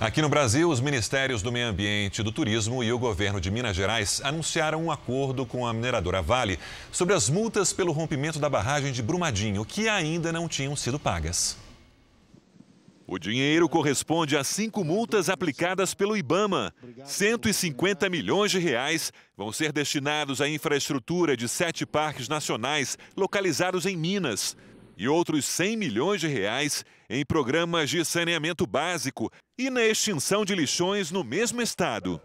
Aqui no Brasil, os Ministérios do Meio Ambiente, do Turismo e o governo de Minas Gerais anunciaram um acordo com a mineradora Vale sobre as multas pelo rompimento da barragem de Brumadinho, que ainda não tinham sido pagas. O dinheiro corresponde a cinco multas aplicadas pelo IBAMA. 150 milhões de reais vão ser destinados à infraestrutura de sete parques nacionais localizados em Minas e outros 100 milhões de reais em programas de saneamento básico e na extinção de lixões no mesmo estado.